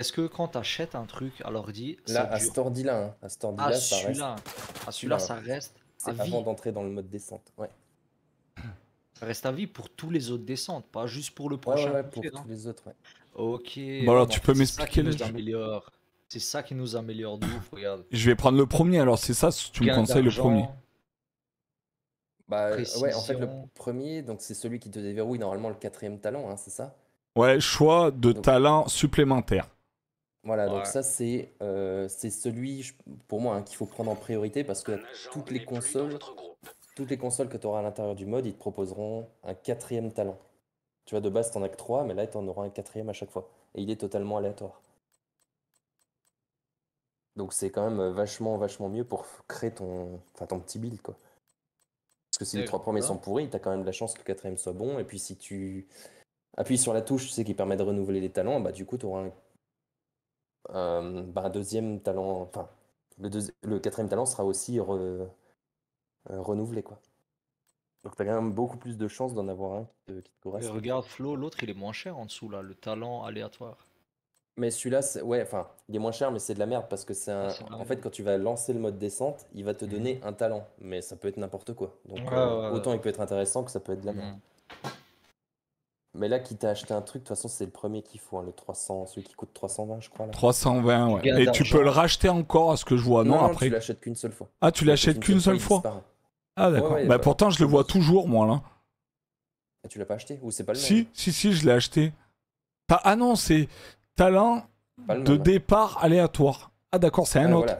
Est-ce que quand t'achètes un truc à l'ordi. Là, à ce ordi-là, hein. à là ah, ça reste. À celui-là, ah, ça reste. C'est avant d'entrer dans le mode descente, ouais. Ça reste à vie pour tous les autres descentes, pas juste pour le prochain. Ouais, pour hein. tous les autres, ouais. Ok. Bon, bah alors, tu peux m'expliquer C'est ça qui nous améliore de ouf, regarde. Je vais prendre le premier, alors c'est ça, tu me conseilles le premier. Bah, ouais, en fait, le premier, donc c'est celui qui te déverrouille normalement le quatrième talent, hein, c'est ça Ouais, choix de talent supplémentaire. Voilà, donc ça c'est euh, celui pour moi hein, qu'il faut prendre en priorité parce que toutes les consoles, toutes les consoles que tu auras à l'intérieur du mode, ils te proposeront un quatrième talent. Tu vois, de base tu n'en as que trois, mais là tu en auras un quatrième à chaque fois. Et il est totalement aléatoire. Donc c'est quand même vachement, vachement mieux pour créer ton, petit build quoi. Parce que si les trois premiers sont pourris, as quand même la chance que le quatrième soit bon. Et puis si tu appuies sur la touche, tu sais qui permet de renouveler les talents, bah du coup tu auras un euh, bah, deuxième talent, enfin, le, quatrième talent sera aussi euh, renouvelé. Quoi. Donc tu quand même beaucoup plus de chances d'en avoir un qui te, correspond. regarde Flo, l'autre il est moins cher en dessous, là, le talent aléatoire. Mais celui-là, ouais, enfin, il est moins cher, mais c'est de la merde parce que c'est ah, En fait, quand tu vas lancer le mode descente, il va te mhm. donner un talent, mais ça peut être n'importe quoi. Donc, euh, autant il peut être intéressant que ça peut être de la mhm. merde. Mais là, qui t'a acheté un truc, de toute façon, c'est le premier qu'il faut, hein, le 300, celui qui coûte 320, je crois. 320, ouais. Et tu peux le racheter encore à ce que je vois, non, non après... Tu l'achètes qu'une seule fois. Ah, tu l'achètes qu'une seule fois, Ah, d'accord. Mais bah, pourtant, je le vois toujours, moi, là. Et ah, tu l'as pas acheté Ou c'est pas le si, même Si, si, je l'ai acheté. Ah non, c'est talent de départ aléatoire. Ah, d'accord, c'est un autre.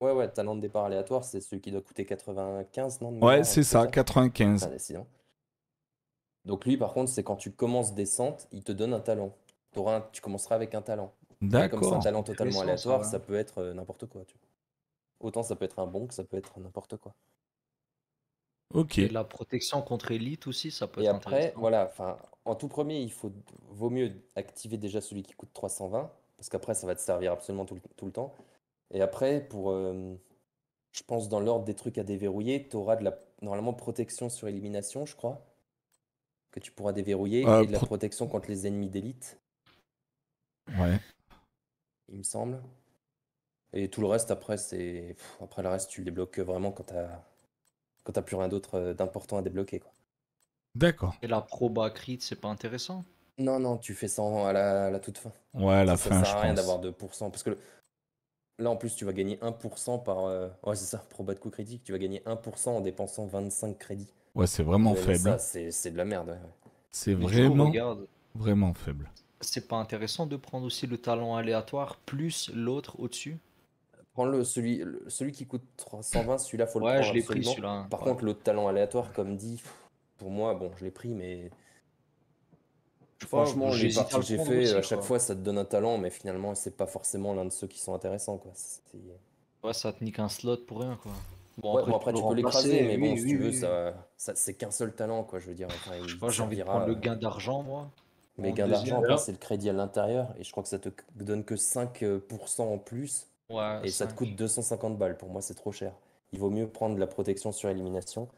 Ouais, ouais, talent de départ aléatoire, c'est celui qui doit coûter 95, non Ouais, c'est ça, 95. Ah, donc lui, par contre, c'est quand tu commences descente, il te donne un talent. tu commenceras avec un talent. D'accord. Comme c'est un talent totalement aléatoire, ça, peut être euh, n'importe quoi. Autant ça peut être un bon que ça peut être n'importe quoi. Ok. la protection contre élite aussi, ça peut Et après, voilà, en tout premier, il faut, vaut mieux activer déjà celui qui coûte 320, parce qu'après, ça va te servir absolument tout, le temps. Et après, pour, euh, je pense, dans l'ordre des trucs à déverrouiller, tu auras de la, normalement protection sur élimination, je crois que tu pourras déverrouiller euh, et de la protection contre les ennemis d'élite. Ouais. Il me semble. Et tout le reste après c'est après le reste tu le débloques vraiment quand t'as quand plus rien d'autre euh, d'important à débloquer quoi. D'accord. Et la proba crit c'est pas intéressant. Non non tu fais ça à la, toute fin. Ouais à la fin. Ça sert à rien d'avoir 2% parce que Là, en plus, tu vas gagner 1% par. Euh, ouais, c'est ça, pour bas de coup critique, tu vas gagner 1% en dépensant 25 crédits. Ouais, c'est vraiment euh, faible. Hein. c'est de la merde. C'est vraiment, vraiment faible. c'est pas intéressant de prendre aussi le talent aléatoire plus l'autre au-dessus. Prends-le, celui, celui qui coûte 320, celui-là, faut le Ouais, prendre. je pris hein. Par contre, l'autre talent aléatoire, comme dit, pour moi, bon, je l'ai pris, mais Franchement, les parties que j'ai fait, euh, à chaque fois, ça te donne un talent, mais finalement, c'est pas forcément l'un de ceux qui sont intéressants, quoi. Ouais, ça te nique un slot pour rien, Bon, après, tu peux l'écraser, mais bon, si tu veux, c'est qu'un seul talent, quoi. Je veux dire, enfin, envie de prendre le euh, gain d'argent, moi. Mais gain d'argent, c'est le crédit à l'intérieur, et je crois que ça te donne que 5% euh, en plus, et ça te coûte 250 balles. Pour moi, c'est trop cher. Il vaut mieux prendre la protection sur élimination,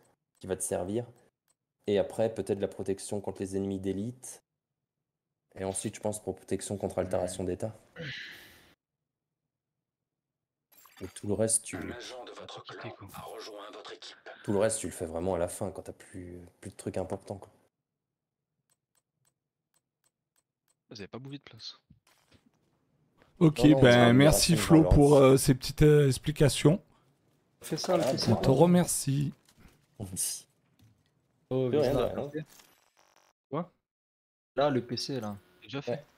qui va te servir, et après, peut-être la protection contre les ennemis d'élite, et ensuite, je pense pour protection contre altération d'état. Et tout le reste, tu. équipe. Tout le reste, tu le fais vraiment à la fin quand t'as plus, plus de trucs importants. Vous avez pas bougé de place. Ok, ben merci Flo pour euh, ces petites euh, explications. Fais ça, On te remercie. Là, le PC, là. Déjà fait.